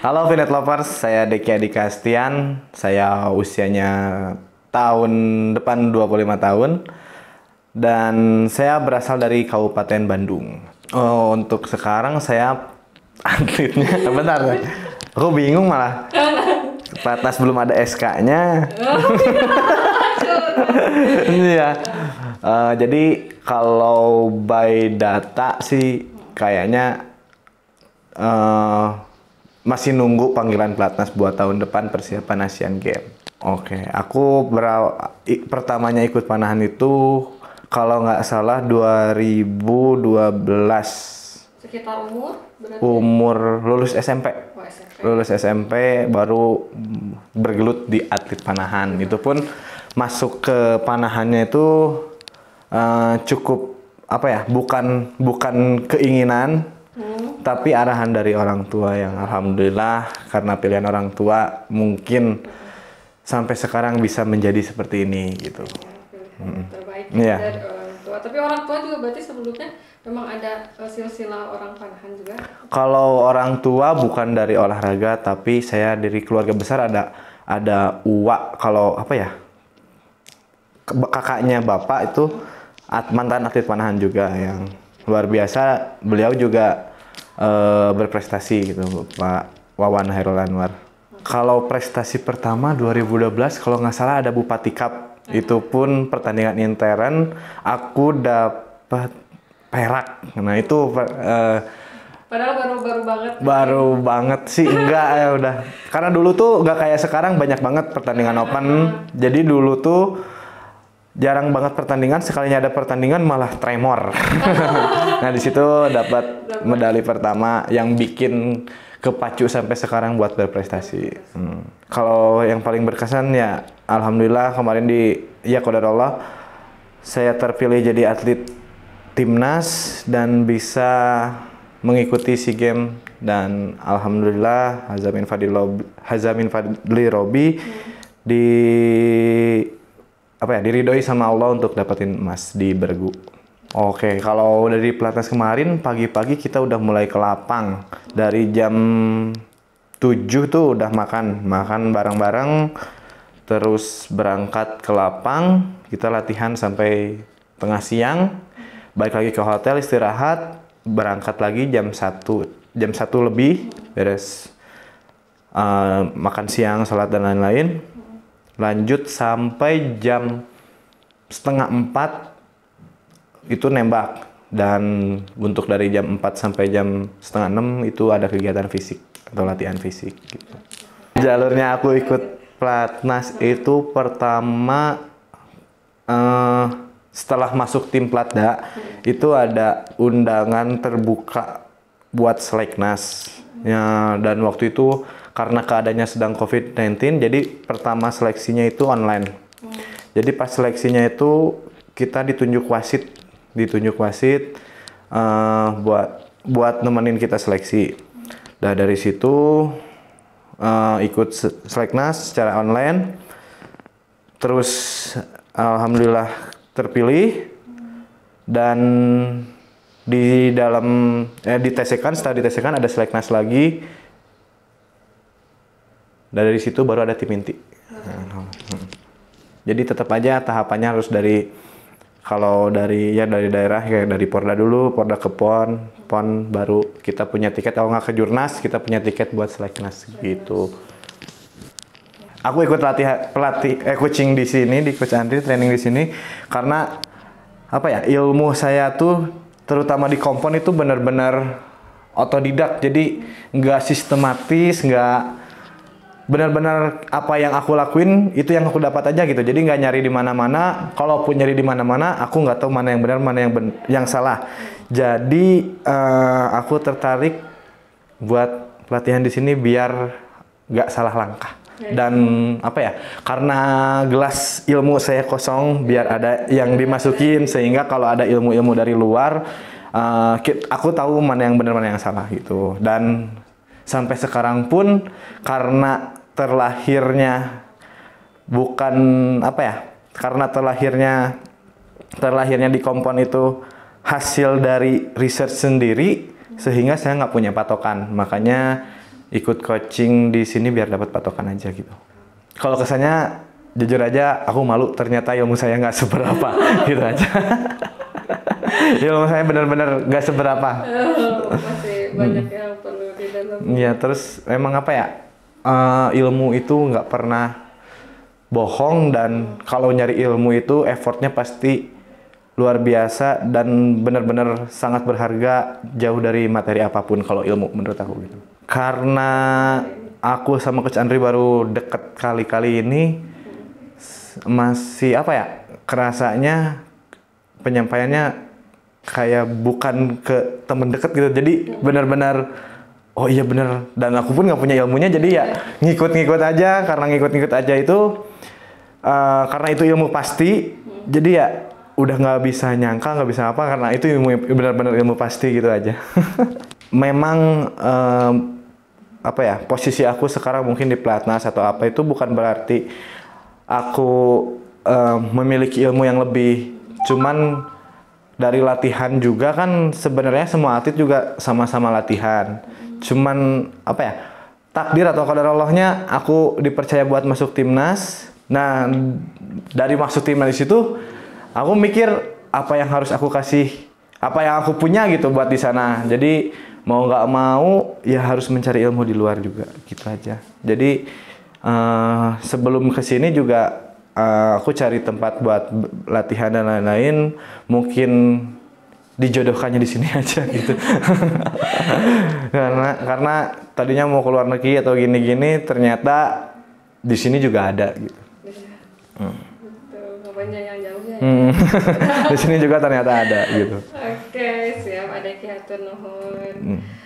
Halo Violet Lovers, saya Deki Adikastian. Saya usianya tahun depan 25 tahun. Dan saya berasal dari Kabupaten Bandung. Oh, untuk sekarang saya atletnya... benar? aku bingung malah. Patas belum ada SK-nya. Oh Iya. uh, jadi kalau by data sih kayaknya uh, masih nunggu panggilan pelatnas buat tahun depan persiapan Asian Games. Oke, okay. aku beraw, i, pertamanya ikut panahan itu kalau nggak salah 2012. Sekitar umur? Berarti? Umur lulus SMP. Oh, SMP. Lulus SMP baru bergelut di atlet panahan. Iya. Itu pun masuk ke panahannya itu uh, cukup apa ya bukan bukan keinginan hmm. tapi arahan dari orang tua yang alhamdulillah karena pilihan orang tua mungkin sampai sekarang bisa menjadi seperti ini gitu hmm. terbaik yeah. tapi orang tua juga berarti sebelumnya memang ada eh, silsilah orang panahan juga kalau orang tua bukan dari olahraga tapi saya dari keluarga besar ada ada uwa kalau apa ya kakaknya bapak itu mantan atlet panahan juga yang luar biasa beliau juga uh, berprestasi gitu Pak Wawan Hairul Anwar kalau prestasi pertama 2012 kalau nggak salah ada Bupati Cup itu pun pertandingan intern aku dapat perak nah itu uh, Padahal baru-baru banget. Baru banget sih, enggak ya udah. Karena dulu tuh nggak kayak sekarang banyak banget pertandingan open. Iya. Jadi dulu tuh jarang banget pertandingan sekalinya ada pertandingan malah tremor nah disitu dapat medali pertama yang bikin kepacu sampai sekarang buat berprestasi hmm. kalau yang paling berkesan ya alhamdulillah kemarin di ya Allah saya terpilih jadi atlet timnas dan bisa mengikuti SEA Games dan alhamdulillah Hazamin Fadli Robi, Hazamin Fadli Robi hmm. di apa ya diridoi sama Allah untuk dapetin emas di bergu. Oke, kalau dari pelatnas kemarin pagi-pagi kita udah mulai ke lapang dari jam 7 tuh udah makan, makan bareng-bareng terus berangkat ke lapang, kita latihan sampai tengah siang, balik lagi ke hotel istirahat, berangkat lagi jam satu jam satu lebih beres uh, makan siang, salat dan lain-lain lanjut sampai jam setengah empat itu nembak dan untuk dari jam empat sampai jam setengah enam itu ada kegiatan fisik atau latihan fisik gitu. Jalurnya aku ikut pelatnas itu pertama eh, setelah masuk tim platda itu ada undangan terbuka buat seleknas ya, dan waktu itu karena keadaannya sedang COVID-19 jadi pertama seleksinya itu online. Hmm. Jadi pas seleksinya itu kita ditunjuk wasit, ditunjuk wasit uh, buat buat nemenin kita seleksi. Nah dari situ uh, ikut seleknas secara online, terus alhamdulillah terpilih dan di dalam eh, di setelah di ada seleknas lagi Nah, dari situ baru ada tim inti. jadi tetap aja tahapannya harus dari kalau dari ya dari daerah kayak dari Porda dulu, Porda ke PON, PON baru kita punya tiket kalau nggak ke Jurnas kita punya tiket buat Seleknas gitu. Aku ikut latihan pelatih eh coaching di sini di Coach Andri training di sini karena apa ya ilmu saya tuh terutama di kompon itu benar-benar otodidak jadi nggak sistematis nggak benar-benar apa yang aku lakuin itu yang aku dapat aja gitu. Jadi nggak nyari di mana-mana. Kalaupun nyari di mana-mana, aku nggak tahu mana yang benar, mana yang ben yang salah. Jadi uh, aku tertarik buat pelatihan di sini biar nggak salah langkah iya, iya. dan apa ya karena gelas ilmu saya kosong biar ada yang dimasukin sehingga kalau ada ilmu-ilmu dari luar uh, aku tahu mana yang benar mana yang salah gitu dan sampai sekarang pun karena terlahirnya bukan apa ya karena terlahirnya terlahirnya di kompon itu hasil dari research sendiri sehingga saya nggak punya patokan makanya ikut coaching di sini biar dapat patokan aja gitu kalau kesannya jujur aja aku malu ternyata ilmu saya nggak seberapa gitu aja ilmu saya benar-benar nggak seberapa oh, masih banyak yang perlu dalam ya terus emang apa ya uh, ilmu itu nggak pernah bohong dan kalau nyari ilmu itu effortnya pasti luar biasa dan benar-benar sangat berharga jauh dari materi apapun kalau ilmu menurut aku gitu. Karena aku sama Coach Andri baru deket kali-kali ini masih apa ya kerasanya penyampaiannya kayak bukan ke temen deket gitu jadi benar-benar oh iya bener dan aku pun nggak punya ilmunya jadi ya ngikut-ngikut aja karena ngikut-ngikut aja itu uh, karena itu ilmu pasti jadi ya udah nggak bisa nyangka nggak bisa apa karena itu ilmu benar-benar ilmu pasti gitu aja memang um, apa ya posisi aku sekarang mungkin di pelatnas atau apa itu bukan berarti aku um, memiliki ilmu yang lebih cuman dari latihan juga kan sebenarnya semua atlet juga sama-sama latihan cuman apa ya takdir atau kadar Allahnya aku dipercaya buat masuk timnas nah dari masuk timnas itu aku mikir apa yang harus aku kasih apa yang aku punya gitu buat di sana jadi mau nggak mau ya harus mencari ilmu di luar juga gitu aja jadi uh, sebelum kesini juga uh, aku cari tempat buat latihan dan lain-lain mungkin dijodohkannya di sini aja gitu karena karena tadinya mau keluar negeri atau gini-gini ternyata di sini juga ada gitu iya. hmm. Ya. hmm. di sini juga ternyata ada gitu oke siap ada kihatun nuhun hmm.